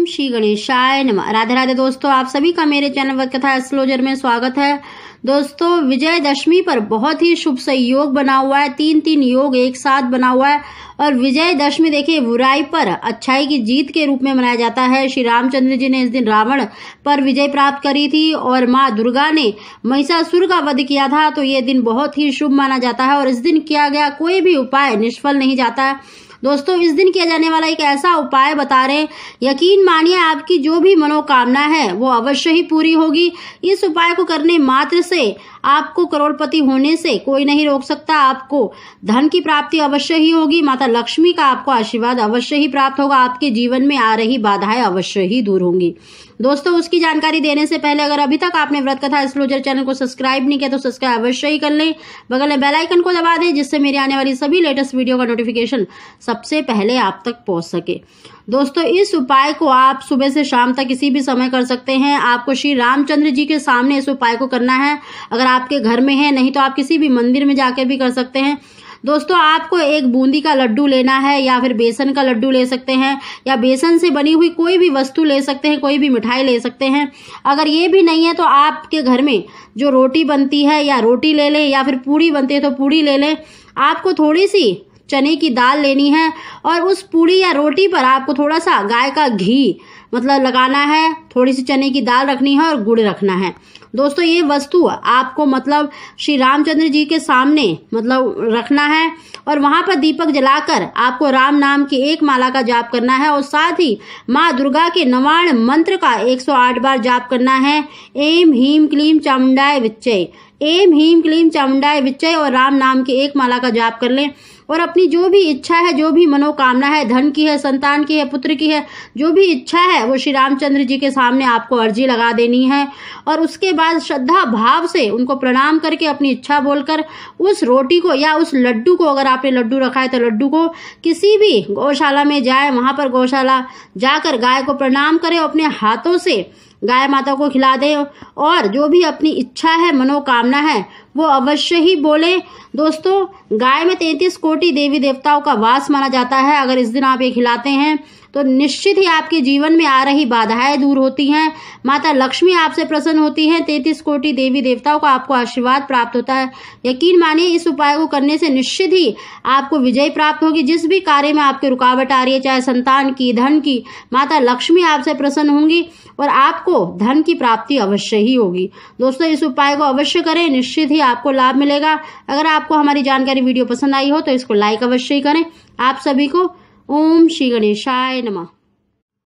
ओम श्री गणेशाय नम राधे राधे दोस्तों आप सभी का मेरे चैनल कथा एस्ट्रोलॉजर में स्वागत है दोस्तों विजयदशमी पर बहुत ही शुभ सहयोग बना हुआ है तीन तीन योग एक साथ बना हुआ है और विजयदशमी देखिए बुराई पर अच्छाई की जीत के रूप में मनाया जाता है श्री रामचंद्र जी ने इस दिन रावण पर विजय प्राप्त करी थी और माँ दुर्गा ने महिषासुर का वध किया था तो ये दिन बहुत ही शुभ माना जाता है और इस दिन किया गया कोई भी उपाय निष्फल नहीं जाता है दोस्तों इस दिन किया जाने वाला एक ऐसा उपाय बता रहे यकीन मानिए आपकी जो भी मनोकामना है वो अवश्य ही पूरी होगी इस उपाय को करने मात्र से आपको करोड़पति होने से कोई नहीं रोक सकता आपको धन की प्राप्ति अवश्य ही होगी माता लक्ष्मी का आपको आशीर्वाद अवश्य ही प्राप्त होगा आपके जीवन में आ रही बाधाएं अवश्य ही दूर होंगी दोस्तों उसकी जानकारी देने से पहले अगर अभी तक आपने व्रत कथा एक्सप्लोजर चैनल को सब्सक्राइब नहीं किया तो सब्सक्राइब अवश्य ही कर लें बगल में बेलाइकन को दबा दें जिससे मेरी आने वाली सभी लेटेस्ट वीडियो का नोटिफिकेशन सबसे पहले आप तक पहुंच सके दोस्तों इस उपाय को आप सुबह से शाम तक किसी भी समय कर सकते हैं आपको श्री रामचंद्र जी के सामने इस उपाय को करना है अगर आपके घर में है नहीं तो आप किसी भी मंदिर में जाकर भी कर सकते हैं दोस्तों आपको एक बूंदी का लड्डू लेना है या फिर बेसन का लड्डू ले सकते हैं या बेसन से बनी हुई कोई भी वस्तु ले सकते हैं कोई भी मिठाई ले सकते हैं अगर ये भी नहीं है तो आपके घर में जो रोटी बनती है या रोटी ले लें या फिर पूड़ी बनती है तो पूड़ी ले लें आपको थोड़ी सी चने की दाल लेनी है और उस पूड़ी या रोटी पर आपको थोड़ा सा गाय का घी मतलब लगाना है थोड़ी सी चने की दाल रखनी है और गुड़ रखना है दोस्तों ये वस्तु आपको मतलब श्री रामचंद्र जी के सामने मतलब रखना है और वहाँ पर दीपक जलाकर आपको राम नाम की एक माला का जाप करना है और साथ ही माँ दुर्गा के नवाण मंत्र का 108 बार जाप करना है एम हीम क्लीम चामुंडाय विच्चय एम हीम क्लीम चामुंडाय विच्चय और राम नाम की एक माला का जाप कर लें और अपनी जो भी इच्छा है जो भी मनोकामना है धन की है संतान की है पुत्र की है जो भी इच्छा है वो श्री रामचंद्र जी के सामने आपको अर्जी लगा देनी है और उसके बाद श्रद्धा भाव से उनको प्रणाम करके अपनी इच्छा बोलकर उस रोटी को या उस लड्डू को अगर आपने लड्डू रखा है तो लड्डू को किसी भी गौशाला में जाए वहाँ पर गौशाला जाकर गाय को प्रणाम करें अपने हाथों से गाय माता को खिला दें और जो भी अपनी इच्छा है मनोकामना है वो अवश्य ही बोले दोस्तों गाय में तैंतीस कोटि देवी देवताओं का वास माना जाता है अगर इस दिन आप ये खिलाते हैं तो निश्चित ही आपके जीवन में आ रही बाधाएं दूर होती हैं माता लक्ष्मी आपसे प्रसन्न होती हैं तैंतीस कोटि देवी देवताओं का आपको आशीर्वाद प्राप्त होता है यकीन मानिए इस उपाय को करने से निश्चित ही आपको विजय प्राप्त होगी जिस भी कार्य में आपकी रुकावट आ रही है चाहे संतान की धन की माता लक्ष्मी आपसे प्रसन्न होंगी और आपको धन की प्राप्ति अवश्य ही होगी दोस्तों इस उपाय को अवश्य करें निश्चित ही भी आपको लाभ मिलेगा अगर आपको हमारी जानकारी वीडियो पसंद आई हो तो इसको लाइक अवश्य करें आप सभी को ओम श्री गणेशाय नमः